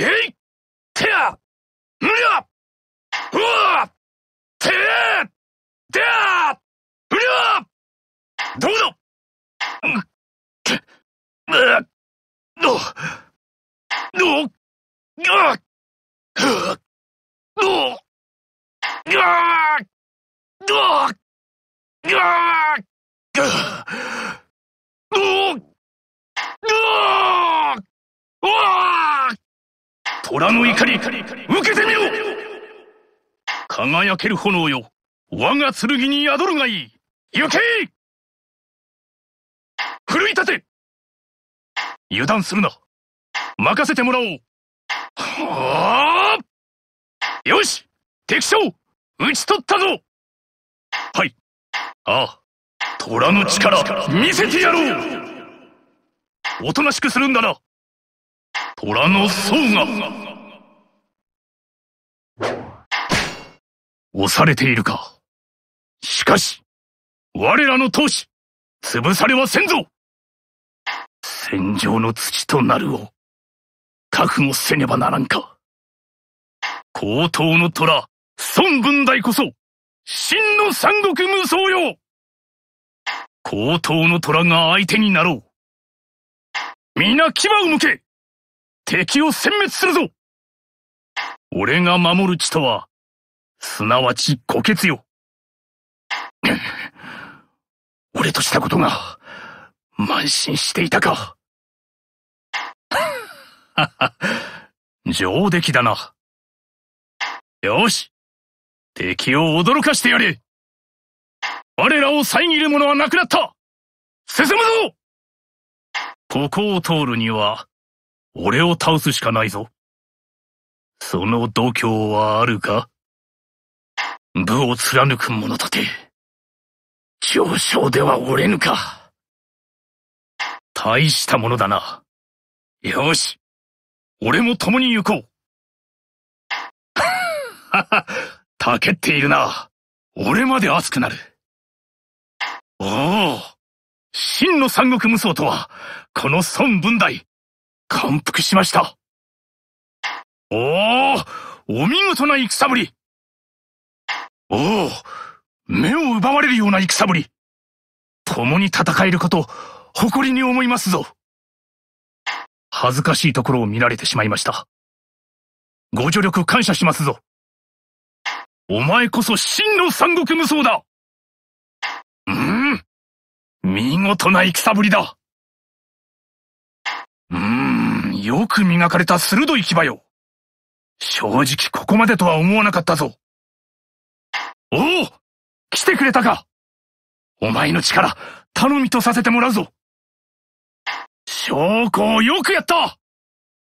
えいてやんやうわてでやうりゃどうだて、えの、の、が、の、が、の、が、虎の怒り受けてみろ輝ける炎よ我が剣に宿るがいい行け奮い立て油断するな任せてもらおうはあよし敵将討ち取ったぞはいああ虎の力見せてやろうおとなしくするんだな虎の層が押されているか。しかし、我らの闘志、潰されはせんぞ戦場の土となるを、覚悟せねばならんか。高等の虎、孫文大こそ、真の三国無双よ高等の虎が相手になろう。皆牙を向け敵を殲滅するぞ俺が守る地とは、すなわち虎血よ。俺としたことが、慢心していたか。はは、上出来だな。よし、敵を驚かしてやれ。我らを遮る者はなくなった進むぞここを通るには、俺を倒すしかないぞ。その度胸はあるか武を貫く者とて、上昇では折れぬか。大したものだな。よし、俺も共に行こう。はは、たけっているな。俺まで熱くなる。おお、真の三国無双とは、この孫文代、感服しました。おお、お見事な戦ぶりおお、目を奪われるような戦ぶり。共に戦えること、誇りに思いますぞ。恥ずかしいところを見られてしまいました。ご助力感謝しますぞ。お前こそ真の三国無双だうん。見事な戦ぶりだ。うーん、よく磨かれた鋭い牙よ。正直ここまでとは思わなかったぞ。おお来てくれたかお前の力、頼みとさせてもらうぞ証拠よくやった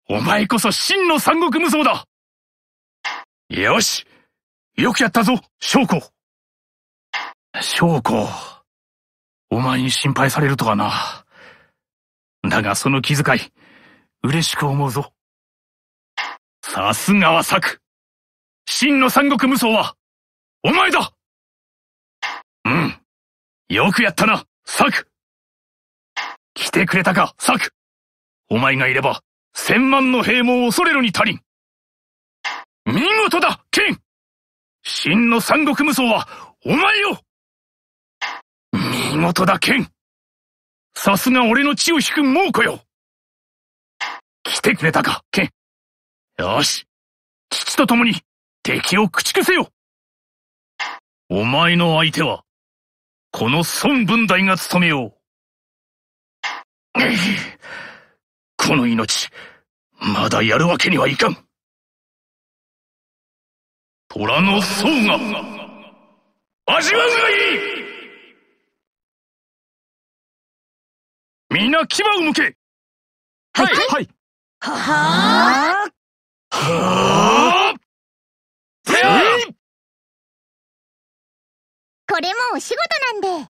お前こそ真の三国無双だよしよくやったぞ、証拠証拠。お前に心配されるとはな。だがその気遣い、嬉しく思うぞ。さすがは策真の三国無双は、お前だうん。よくやったな、サク来てくれたか、サクお前がいれば、千万の兵も恐れるに足りん。見事だ、ケン真の三国無双は、お前よ見事だ、ケンさすが俺の血を引く猛虎よ来てくれたか、ケンよし父と共に敵を駆逐せよお前の相手は、この孫文大が務めよう。この命、まだやるわけにはいかん。虎の層が、味わうがいい皆牙を向けはいはいはははあこれもお仕事なんで。